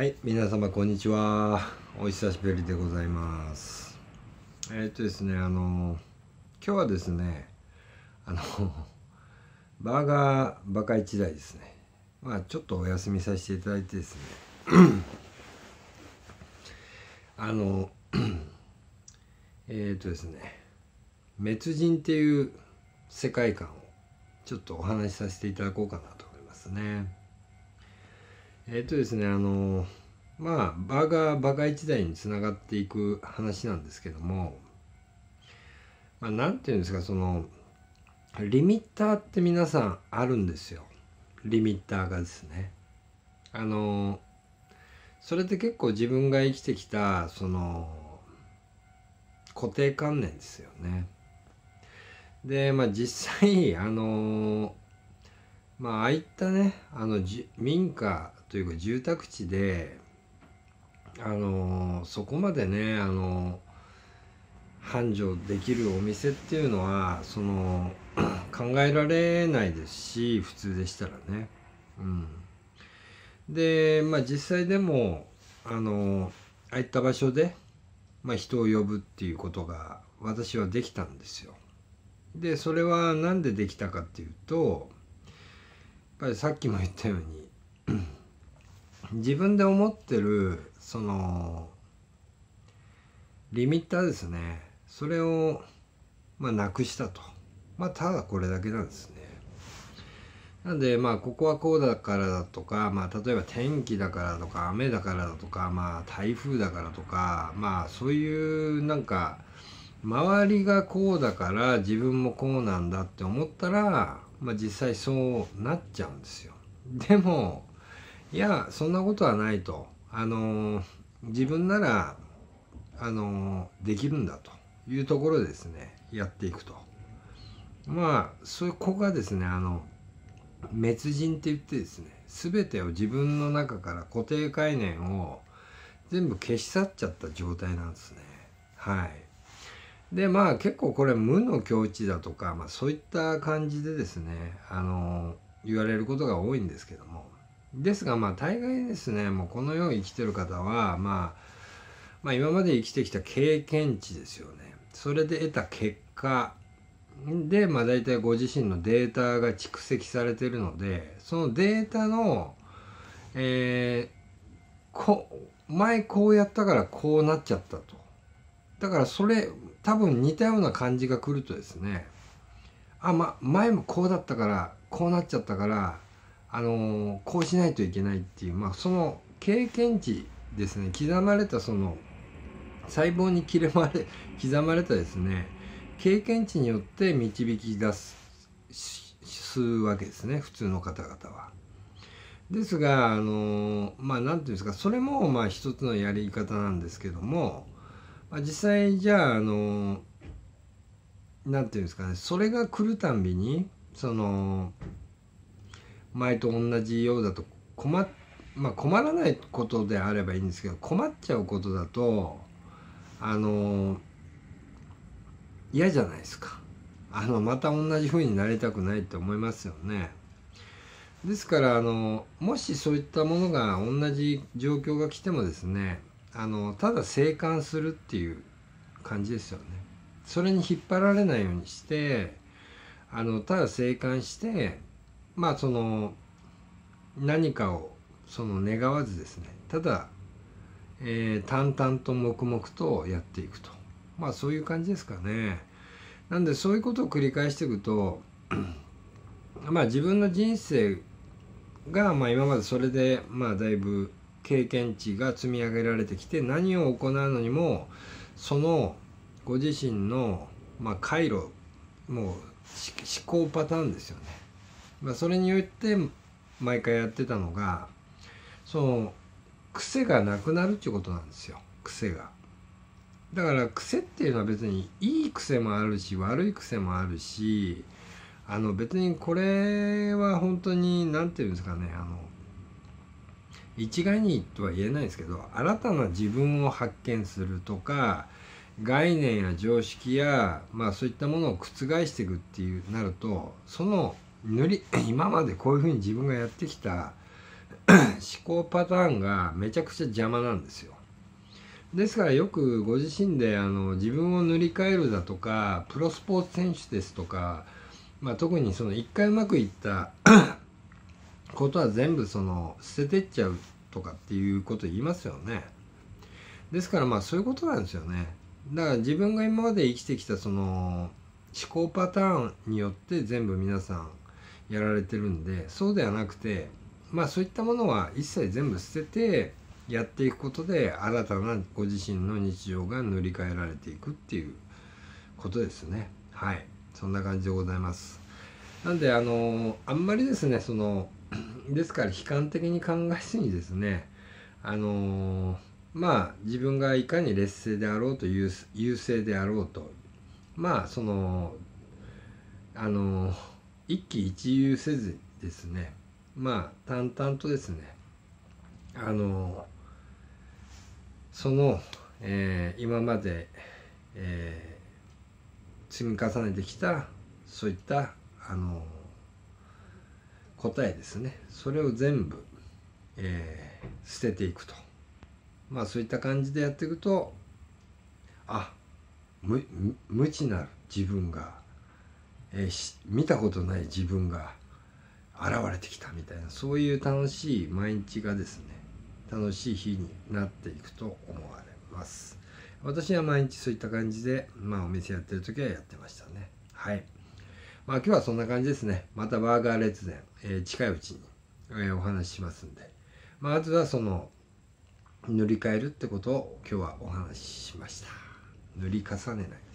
はい、皆様こんにちは。お久しぶりでございます。えー、っとですね、あの今日はですね、あのバーガーバカ一台ですね。まあちょっとお休みさせていただいてですね。あのえー、っとですね、滅人っていう世界観をちょっとお話しさせていただこうかなと思いますね。えっ、ー、とですね、あの、まあ、バーガー、バカ一代につながっていく話なんですけども、まあ、なんていうんですか、その、リミッターって皆さんあるんですよ。リミッターがですね。あの、それって結構自分が生きてきた、その、固定観念ですよね。で、まあ実際、あのまあ、ああいったねあの民家というか住宅地であのー、そこまでねあのー、繁盛できるお店っていうのはその 考えられないですし普通でしたらね。うん、でまあ実際でもあのああいった場所で、まあ、人を呼ぶっていうことが私はできたんですよ。でそれは何でできたかっていうとぱりさっきも言ったように自分で思ってるそのリミッターですねそれをまあなくしたとまあただこれだけなんですねなんでまあここはこうだからだとかまあ例えば天気だからとか雨だからだとかまあ台風だからとかまあそういうなんか周りがこうだから自分もこうなんだって思ったらまあ、実際そうなっちゃうんですよ。でもいやそんなことはないとあの自分ならあのできるんだというところですねやっていくと。まあそういう子がですねあの滅人って言ってですね全てを自分の中から固定概念を全部消し去っちゃった状態なんですね。はいでまあ結構これ無の境地だとか、まあ、そういった感じでですねあの言われることが多いんですけどもですがまあ大概ですねもうこの世を生きてる方は、まあ、まあ今まで生きてきた経験値ですよねそれで得た結果で、まあ、大体ご自身のデータが蓄積されてるのでそのデータの、えー、こ前こうやったからこうなっちゃったとだからそれ多分似たような感じが来るとですねあま前もこうだったからこうなっちゃったからあのー、こうしないといけないっていう、まあ、その経験値ですね刻まれたその細胞に切れまれ刻まれたですね経験値によって導き出すすわけですね普通の方々は。ですがあのー、まあ何て言うんですかそれもまあ一つのやり方なんですけども実際じゃああの何て言うんですかねそれが来るたんびにその前と同じようだと困っまあ、困らないことであればいいんですけど困っちゃうことだとあの嫌じゃないですかあのまた同じ風になりたくないって思いますよねですからあのもしそういったものが同じ状況が来てもですねあのただ生還するっていう感じですよね。それに引っ張られないようにしてあのただ生還してまあその何かをその願わずですねただ、えー、淡々と黙々とやっていくとまあそういう感じですかね。なんでそういうことを繰り返していくとまあ自分の人生が、まあ、今までそれで、まあ、だいぶ経験値が積み上げられてきて何を行うのにもそのご自身の、まあ、回路もう思考パターンですよね。まあ、それによって毎回やってたのがその癖がなくなるっていうことなんですよ癖が。だから癖っていうのは別にいい癖もあるし悪い癖もあるしあの別にこれは本当に何て言うんですかねあの一概にとは言えないですけど新たな自分を発見するとか概念や常識や、まあ、そういったものを覆していくっていうなるとその塗り 今までこういうふうに自分がやってきた 思考パターンがめちゃくちゃ邪魔なんですよ。ですからよくご自身であの自分を塗り替えるだとかプロスポーツ選手ですとか、まあ、特にその1回うまくいった ことは全部その捨ててっちゃうとかっていうこと言いますよねですからまあそういうことなんですよねだから自分が今まで生きてきたその思考パターンによって全部皆さんやられてるんでそうではなくてまあそういったものは一切全部捨ててやっていくことで新たなご自身の日常が塗り替えられていくっていうことですねはいそんな感じでございますなんであのあんまりですねそのですから悲観的に考えずにですねあのー、まあ自分がいかに劣勢であろうと優勢であろうとまあそのあのー、一喜一憂せずですねまあ淡々とですねあのー、その、えー、今まで、えー、積み重ねてきたそういったあのー答えですねそれを全部、えー、捨てていくとまあそういった感じでやっていくとあ無無知なる自分が、えー、見たことない自分が現れてきたみたいなそういう楽しい毎日がですね楽しい日になっていくと思われます私は毎日そういった感じでまあお店やってる時はやってましたねはい。まあ、今日はそんな感じですね。またバーガー列伝、えー、近いうちに、えー、お話ししますんで。まあ、あとはその、塗り替えるってことを今日はお話ししました。塗り重ねない。